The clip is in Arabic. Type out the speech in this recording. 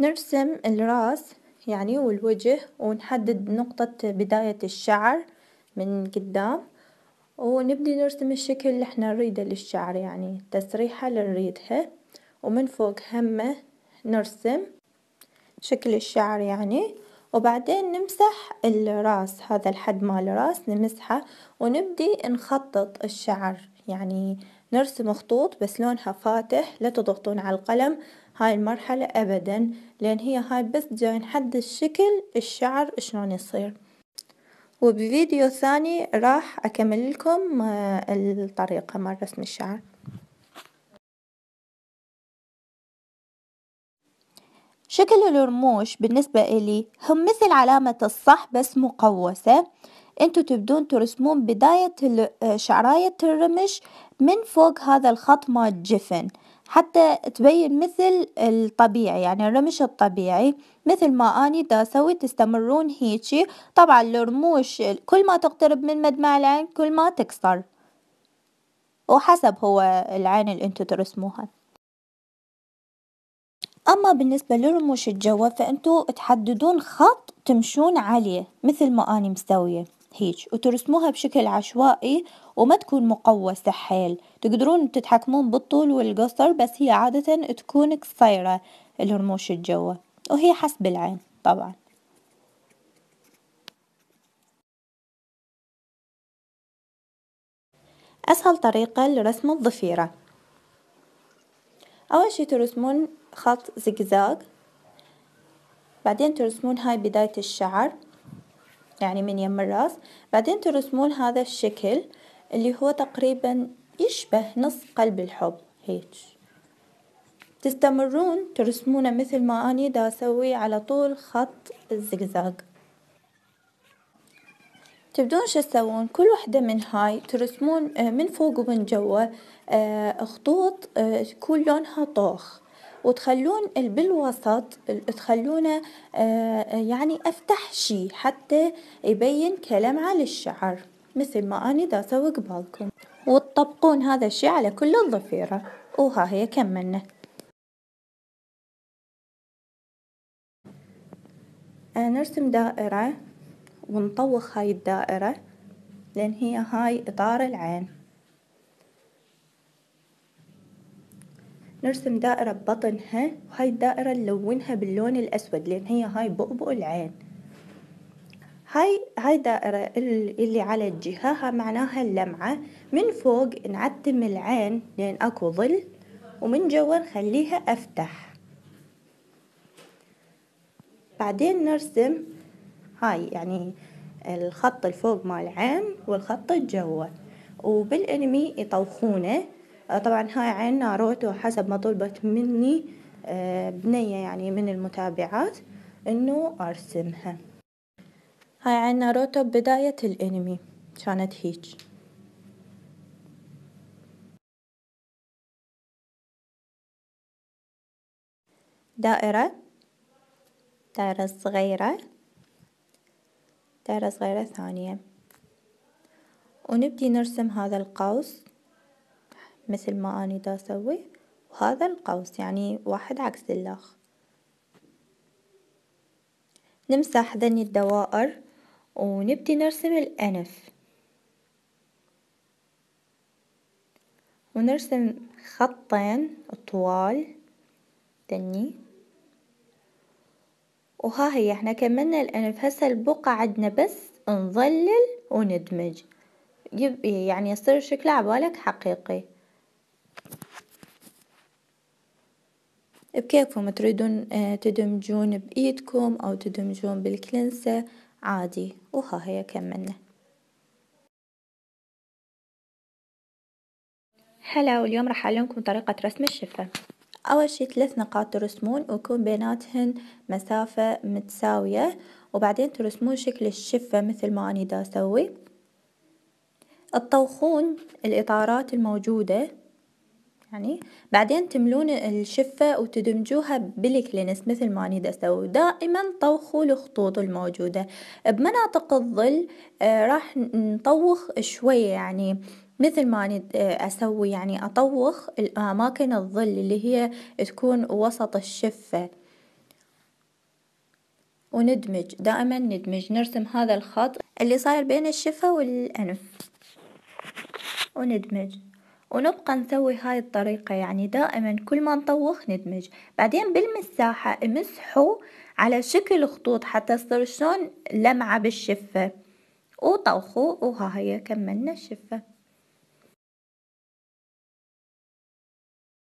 نرسم الراس يعني والوجه ونحدد نقطة بداية الشعر من قدام ونبدي نرسم الشكل اللي احنا نريده للشعر يعني تسريحة اللي نريدها ومن فوق همه نرسم شكل الشعر يعني وبعدين نمسح الراس هذا الحد مال الراس نمسحه ونبدي نخطط الشعر يعني نرسم خطوط بس لونها فاتح لا تضغطون على القلم هاي المرحلة أبدا لأن هي هاي بس جاي نحدد شكل الشعر شلون يصير وبفيديو ثاني راح أكمل لكم آه، الطريقة مال رسم الشعر شكل الرموش بالنسبة إلي هم مثل علامة الصح بس مقوسة انتو تبدون ترسمون بداية آه، شعراية الرمش من فوق هذا الخط مال الجفن حتى تبين مثل الطبيعي يعني الرمش الطبيعي مثل ما أني دا أسوي تستمرون هيجي طبعا الرموش كل ما تقترب من مدمع العين كل ما تكسر وحسب هو العين اللي انتو ترسموها أما بالنسبة لرموش الجوة فأنتو تحددون خط تمشون عليه مثل ما أنا مسوية هيك وترسموها بشكل عشوائي وما تكون مقوسة حيل تقدرون تتحكمون بالطول والقصر بس هي عادة تكون قصيرة الرموش الجوة وهي حسب العين طبعاً أسهل طريقة لرسم الضفيرة أول شي ترسمون خط زجزاج بعدين ترسمون هاي بداية الشعر يعني من يم الراس بعدين ترسمون هذا الشكل اللي هو تقريبا يشبه نص قلب الحب هيك تستمرون ترسمونه مثل ما أني دا أسوي على طول خط الزقزاق تبدون شو تسوون كل وحدة من هاي ترسمون آه، من فوق ومن جوا آه، خطوط يكون آه، لونها طوخ وتخلون بالوسط تخلونه آه، آه، يعني افتح شي حتى يبين كلمعة للشعر مثل ما أنا دا أسوي قبالكم وتطبقون هذا الشي على كل الضفيرة وها هي كملنا آه، نرسم دائرة ونطوخ هاي الدائرة لأن هي هاي إطار العين نرسم دائرة ببطنها وهاي الدائرة نلونها باللون الأسود لأن هي هاي بؤبؤ العين هاي هاي دائرة اللي على الجهة معناها اللمعة من فوق نعتم العين لأن أكو ظل ومن جوا نخليها أفتح بعدين نرسم هاي يعني الخط الفوق مال العين والخط الجوا وبالانمي يطوخونه آه، طبعا هاي عين روتو حسب ما طلبت مني آه، بنية يعني من المتابعات انه ارسمها هاي عين ناروتو بداية الانمي كانت هيج دائرة دائرة صغيرة دائرة صغيرة ثانية ونبدي نرسم هذا القوس مثل ما أني دا أسوي وهذا القوس يعني واحد عكس الآخ نمسح ذني الدوائر ونبدي نرسم الأنف ونرسم خطين طوال ذني وها هي احنا كملنا الأنف هسه البقع عندنا بس نظلل وندمج يعني يصير شكله عبالك حقيقي بكيفكم تريدون آه، تدمجون بإيدكم أو تدمجون بالكلنسة عادي وها هي كملنا هلا واليوم راح أعلمكم طريقة رسم الشفة أول شي ثلاث نقاط ترسمون ويكون بيناتهن مسافة متساوية وبعدين ترسمون شكل الشفة مثل ما أني دا أسوي تطوخون الإطارات الموجودة يعني بعدين تملون الشفة وتدمجوها بالكلينس مثل ما أنا أسوي دائما طوخوا الخطوط الموجودة بمناطق الظل آه، راح نطوخ شوية يعني مثل ما أنا آه، أسوي يعني أطوخ الأماكن الظل اللي هي تكون وسط الشفة وندمج دائما ندمج نرسم هذا الخط اللي صاير بين الشفة والأنف وندمج ونبقى نسوي هاي الطريقة يعني دائما كل ما نطوخ ندمج بعدين بالمساحة امسحوا على شكل خطوط حتى تصير شلون لمعة بالشفة وطوخوا وها هي كملنا الشفه